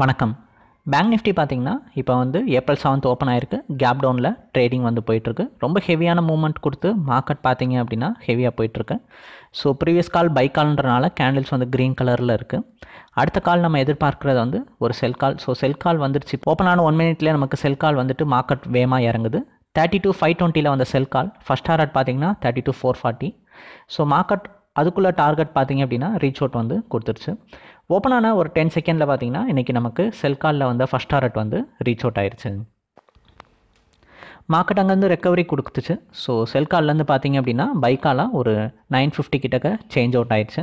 வணக்கம் bank Nifty பார்த்தீங்கன்னா இப்போ வந்து ஏப்ரல் செவன்த் ஓப்பன் ஆயிருக்கு கேப் டவுனில் ட்ரேடிங் வந்து போயிட்டுருக்கு ரொம்ப ஹெவியான மூவ்மெண்ட் கொடுத்து மார்க்கெட் பார்த்தீங்க அப்படின்னா ஹெவியாக போயிட்டுருக்கு ஸோ ப்ரீவியஸ் கால் பை கால்ன்றனால கேண்டில்ஸ் வந்து க்ரீன் கலரில் இருக்குது அடுத்த கால் நம்ம எதிர்பார்க்குறது வந்து ஒரு செல் கால் ஸோ செல் கால் வந்துருச்சு ஓப்பன் ஆன ஒன் மினிட்லேயே நமக்கு செல் கால் வந்துட்டு மார்க்கெட் வேமாக இறங்குது தேர்ட்டி டூ ஃபைவ் டுவெண்ட்டியில் வந்த செல் கால் ஃபஸ்ட் ஹார்ட் பார்த்தீங்கன்னா thirty two four forty so market அதுக்குள்ளே டார்கெட் பார்த்தீங்க அப்படின்னா ரீச் அவுட் வந்து கொடுத்துருச்சு ஓப்பன் ஆன ஒரு டென் செகண்டில் பார்த்தீங்கன்னா இன்றைக்கி நமக்கு செல் காலில் வந்து ஃபஸ்ட் டார்கெட் வந்து ரீச் அவுட் ஆயிடுச்சு மார்க்கெட் அங்கேருந்து ரெக்கவரி கொடுத்துச்சு ஸோ செல் கால்லேருந்து பார்த்தீங்க அப்படின்னா பைக்காலாக ஒரு நைன் ஃபிஃப்டி கிட்டக்க சேஞ்ச் அவுட் ஆயிடுச்சு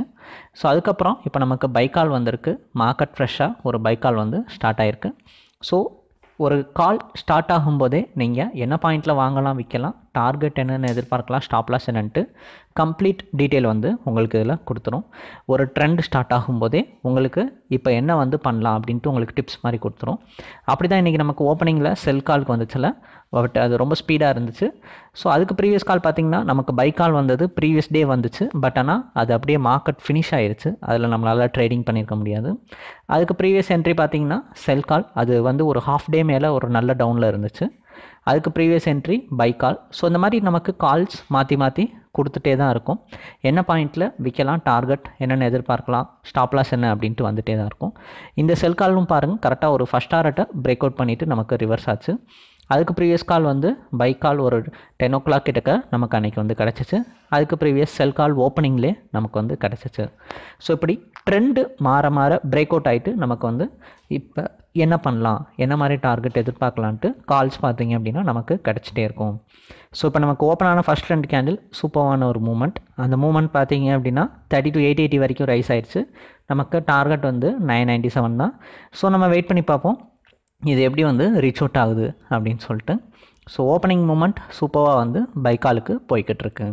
ஸோ அதுக்கப்புறம் இப்போ நமக்கு பைக்கால் வந்திருக்கு மார்க்கெட் ஃப்ரெஷ்ஷாக ஒரு பைக்கால் வந்து ஸ்டார்ட் ஆயிருக்கு ஸோ ஒரு கால் ஸ்டார்ட் ஆகும்போதே நீங்கள் என்ன பாயிண்டில் வாங்கலாம் விற்கலாம் டார்கெட் என்னென்னு எதிர்பார்க்கலாம் ஸ்டாப்லாஸ் என்னன்ட்டு கம்ப்ளீட் டீட்டெயில் வந்து உங்களுக்கு இதில் கொடுத்துரும் ஒரு ட்ரெண்ட் ஸ்டார்ட் ஆகும்போதே உங்களுக்கு இப்போ என்ன வந்து பண்ணலாம் அப்படின்ட்டு உங்களுக்கு டிப்ஸ் மாதிரி கொடுத்துரும் அப்படி தான் இன்றைக்கி நமக்கு ஓப்பனிங்கில் செல் காலுக்கு வந்துச்சுல பட் அது ரொம்ப ஸ்பீடாக இருந்துச்சு ஸோ அதுக்கு ப்ரீவியஸ் கால் பார்த்தீங்கன்னா நமக்கு பை கால் வந்தது ப்ரீவியஸ் டே வந்துச்சு பட் ஆனால் அது அப்படியே மார்க்கெட் ஃபினிஷ் ஆயிடுச்சு அதில் நம்மளால் ட்ரேடிங் பண்ணியிருக்க முடியாது அதுக்கு ப்ரீவியஸ் என்ட்ரி பார்த்திங்கன்னா செல் கால் அது வந்து ஒரு ஹாஃப் டே மேலே ஒரு நல்ல டவுனில் இருந்துச்சு அதுக்கு previous entry buy call so இந்த மாதிரி நமக்கு கால்ஸ் மாற்றி மாற்றி கொடுத்துட்டே தான் இருக்கும் என்ன பாயிண்ட்டில் விற்கலாம் டார்கெட் என்னென்ன எதிர்பார்க்கலாம் ஸ்டாப்லாஸ் என்ன அப்படின்ட்டு வந்துகிட்டே தான் இருக்கும் இந்த செல் காலும் பாருங்கள் கரெக்டாக ஒரு ஃபஸ்ட் டாரட்டை பிரேக் அவுட் பண்ணிவிட்டு நமக்கு ரிவர்ஸ் ஆச்சு அதுக்கு ப்ரீவியஸ் கால் வந்து பை கால் ஒரு டென் ஓ கிளாக் கிட்டக்க நமக்கு அன்றைக்கி வந்து கிடச்சிச்சு அதுக்கு ப்ரீவியஸ் செல் கால் ஓப்பனிங்லே நமக்கு வந்து கிடச்சிச்சு ஸோ இப்படி ட்ரெண்டு மாற மாற பிரேக் அவுட் ஆகிட்டு நமக்கு வந்து இப்போ என்ன பண்ணலாம் என்ன மாதிரி டார்கெட் எதிர்பார்க்கலான்ட்டு கால்ஸ் பார்த்தீங்க அப்படின்னா நமக்கு கிடச்சிட்டே இருக்கும் ஸோ இப்போ நமக்கு ஓப்பன் ஆன ஃபஸ்ட் ரெண்டு கேண்டில் சூப்பரான ஒரு மூமெண்ட் அந்த மூமெண்ட் பார்த்தீங்க அப்படின்னா தேர்ட்டி டு எயிட் எயிட்டி வரைக்கும் ரைஸ் ஆயிடுச்சு நமக்கு டார்கெட் வந்து நைன் நைன்ட்டி செவன் தான் ஸோ நம்ம வெயிட் பண்ணி பார்ப்போம் இது எப்படி வந்து ரீச் அவுட் ஆகுது அப்படின்னு சொல்லிட்டு ஸோ ஓப்பனிங் மூமெண்ட் சூப்பராக வந்து பைக்காலுக்கு போய்கிட்டுருக்கு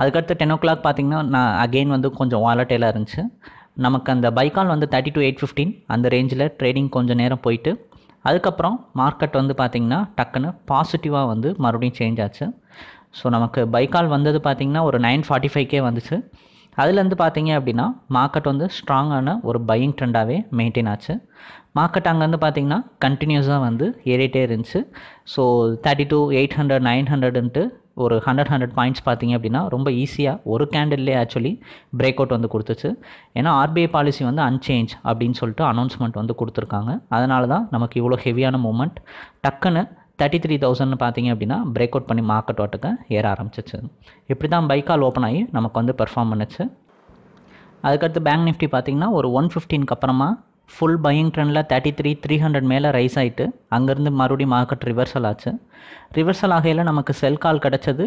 அதுக்கடுத்து டென் ஓ கிளாக் பார்த்திங்கன்னா நான் அகெயின் வந்து கொஞ்சம் வாலட்டைலாக இருந்துச்சு நமக்கு அந்த பைக்கால் வந்து தேர்ட்டி டு எயிட் ஃபிஃப்டீன் அந்த ரேஞ்சில் ட்ரேடிங் கொஞ்சம் நேரம் போயிட்டு அதுக்கப்புறம் மார்க்கெட் வந்து பார்த்திங்கன்னா டக்குன்னு பாசிட்டிவாக வந்து மறுபடியும் சேஞ்ச் ஆச்சு ஸோ நமக்கு பைக்கால் வந்தது பார்த்திங்கன்னா ஒரு நைன் ஃபார்ட்டி ஃபைவ்க்கே வந்துச்சு அதுலேருந்து பார்த்தீங்க அப்படின்னா மார்க்கெட் வந்து ஸ்ட்ராங்கான ஒரு பையிங் ட்ரெண்டாகவே மெயின்டைன் ஆச்சு மார்க்கெட் அங்கேருந்து பார்த்தீங்கன்னா கண்டினியூஸாக வந்து ஏறிட்டே இருந்துச்சு so thirty two eight hundred nine ஹண்ட்ரடுன்ட்டு ஒரு ஹண்ட்ரட் ஹண்ட்ரட் பாயிண்ட்ஸ் பார்த்தீங்க அப்படின்னா ரொம்ப ஈஸியாக ஒரு கேண்டில்லே ஆக்சுவலி பிரேக் அவுட் வந்து கொடுத்துச்சு ஏன்னா ஆர்பிஐ பாலிசி வந்து அன்சேஞ்ச் அப்படின்னு சொல்லிட்டு அனௌன்ஸ்மெண்ட் வந்து கொடுத்துருக்காங்க அதனால தான் நமக்கு இவ்வளோ ஹெவியான மூமெண்ட் டக்குன்னு தேர்ட்டி த்ரீ தௌசண்ட்னு பார்த்தீங்க அப்படின்னா பிரேக் அவுட் பண்ணி மார்க்கெட் ஓட்டுக்கு ஏற ஆரம்பிச்சிச்சு இப்படி தான் பைக்கால் ஓப்பன் ஆகி நமக்கு வந்து பெர்ஃபார்ம் பண்ணுச்சு அதுக்கடுத்து பேங்க் நிஃப்டி பார்த்தீங்கன்னா ஒரு ஒன் ஃபிஃப்டீனுக்கு அப்புறமா ஃபுல் பையிங் ட்ரெண்டில் தேர்ட்டி த்ரீ த்ரீ ஹண்ட்ரட் மேலே ரைஸ் ஆகிட்டு அங்கேருந்து மறுபடியும் மார்க்கெட் ரிவர்சல் ஆச்சு ரிவர்சல் ஆகையில் நமக்கு செல் கால் கிடச்சது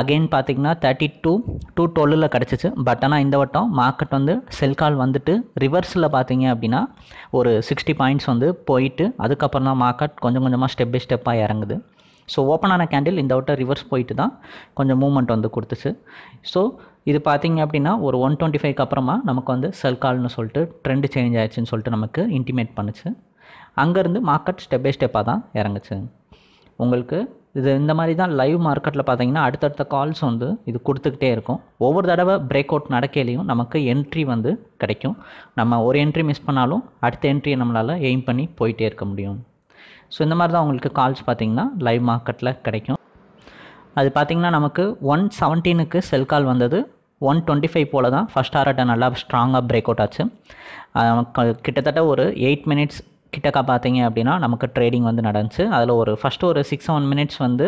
அகெயின் பார்த்தீங்கன்னா தேர்ட்டி டூ டூ டுவெல்லில் கிடச்சிச்சு பட் ஆனால் இந்த வட்டம் மார்க்கெட் வந்து செல் கால் வந்துட்டு ரிவர்ஸில் பார்த்தீங்க அப்படின்னா ஒரு சிக்ஸ்டி பாயிண்ட்ஸ் வந்து போயிட்டு அதுக்கப்புறம் தான் மார்க்கெட் கொஞ்சம் கொஞ்சமாக ஸ்டெப் பை ஸ்டெப்பாக இறங்குது ஸோ ஓப்பனான கேண்டில் இந்த வட்டம் ரிவர்ஸ் போயிட்டு தான் கொஞ்சம் மூமெண்ட் வந்து கொடுத்துச்சு ஸோ இது பார்த்தீங்க அப்படின்னா ஒரு ஒன் டுவெண்ட்டி ஃபைவ்க்கு அப்புறமா நமக்கு வந்து செல் கால்னு சொல்லிட்டு ட்ரெண்டு சேஞ்ச் ஆயிடுச்சுன்னு சொல்லிட்டு நமக்கு இன்டிமேட் பண்ணுச்சு அங்கேருந்து மார்க்கெட் ஸ்டெப் பை ஸ்டெப்பாக தான் இறங்குச்சு உங்களுக்கு இது இந்த மாதிரி தான் லைவ் மார்க்கெட்டில் பார்த்தீங்கன்னா அடுத்தடுத்த கால்ஸ் வந்து இது கொடுத்துக்கிட்டே இருக்கும் ஒவ்வொரு தடவை பிரேக் அவுட் நடக்கையிலையும் நமக்கு என்ட்ரி வந்து கிடைக்கும் நம்ம ஒரு என்ட்ரி மிஸ் பண்ணாலும் அடுத்த என்ட்ரியை நம்மளால் எய்ம் பண்ணி போயிட்டே இருக்க முடியும் ஸோ இந்த மாதிரி தான் உங்களுக்கு கால்ஸ் பார்த்திங்கன்னா லைவ் மார்க்கெட்டில் கிடைக்கும் அது பார்த்திங்கன்னா நமக்கு ஒன் செவன்டீனுக்கு செல் கால் வந்தது ஒன் டுவெண்ட்டி ஃபைவ் போல் தான் ஃபஸ்ட் ஆர்ட்டை நல்லா ஸ்ட்ராங்காக பிரேக் அவுட் ஆச்சு கிட்டத்தட்ட ஒரு எயிட் மினிட்ஸ் கிட்டக்கா பார்த்தீங்க அப்படின்னா நமக்கு ட்ரேடிங் வந்து நடந்துச்சு அதில் ஒரு ஃபஸ்ட்டு ஒரு சிக்ஸ் செவன் மினிட்ஸ் வந்து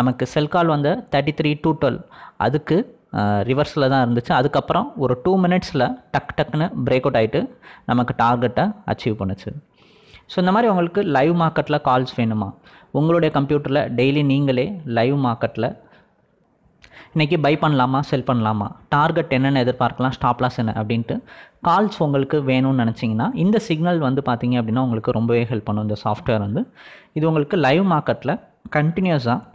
நமக்கு செல் கால் வந்து தேர்ட்டி த்ரீ டூ டுவெல் அதுக்கு ரிவர்ஸில் தான் இருந்துச்சு அதுக்கப்புறம் ஒரு டூ மினிட்ஸில் டக் டக்குன்னு பிரேக் அவுட் ஆகிட்டு நமக்கு டார்கெட்டை அச்சீவ் பண்ணுச்சு ஸோ இந்த மாதிரி உங்களுக்கு லைவ் மார்க்கெட்டில் கால்ஸ் வேணுமா உங்களுடைய கம்ப்யூட்டரில் டெய்லி நீங்களே லைவ் மார்க்கெட்டில் இன்றைக்கி பை பண்ணலாமா செல் பண்ணலாமா டார்கெட் என்னென்ன எதிர்பார்க்கலாம் ஸ்டாப் லாஸ் என்ன அப்படின்ட்டு கால்ஸ் உங்களுக்கு வேணும்னு நினச்சிங்கன்னா இந்த சிக்னல் வந்து பார்த்திங்க அப்படின்னா உங்களுக்கு ரொம்பவே ஹெல்ப் பண்ணும் இந்த சாஃப்ட்வேர் வந்து இது உங்களுக்கு லைவ் மார்க்கெட்டில் கண்டினியூஸாக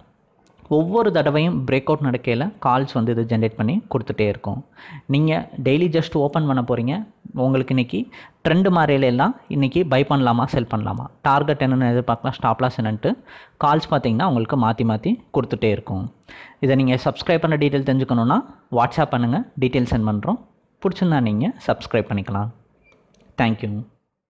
ஒவ்வொரு தடவையும் பிரேக் அவுட் நடக்கையில் கால்ஸ் வந்து இது ஜென்ரேட் பண்ணி கொடுத்துட்டே இருக்கும் நீங்கள் டெய்லி ஜஸ்ட் ஓப்பன் பண்ண போகிறீங்க உங்களுக்கு இன்றைக்கி ட்ரெண்டு மாதிரியில எல்லாம் இன்றைக்கி பை பண்ணலாமா செல் பண்ணலாமா டார்கெட் என்னென்னு எதிர்பார்க்கலாம் ஸ்டாப்லாஸ் என்னன்ட்டு கால்ஸ் பார்த்தீங்கன்னா உங்களுக்கு மாற்றி மாற்றி கொடுத்துட்டே இருக்கும் இதை நீங்கள் சப்ஸ்கிரைப் பண்ண டீட்டெயில் தெரிஞ்சுக்கணுன்னா வாட்ஸ்அப் பண்ணுங்கள் டீட்டெயில் சென்ட் பண்ணுறோம் பிடிச்சிருந்தா நீங்கள் சப்ஸ்கிரைப் பண்ணிக்கலாம் தேங்க்யூ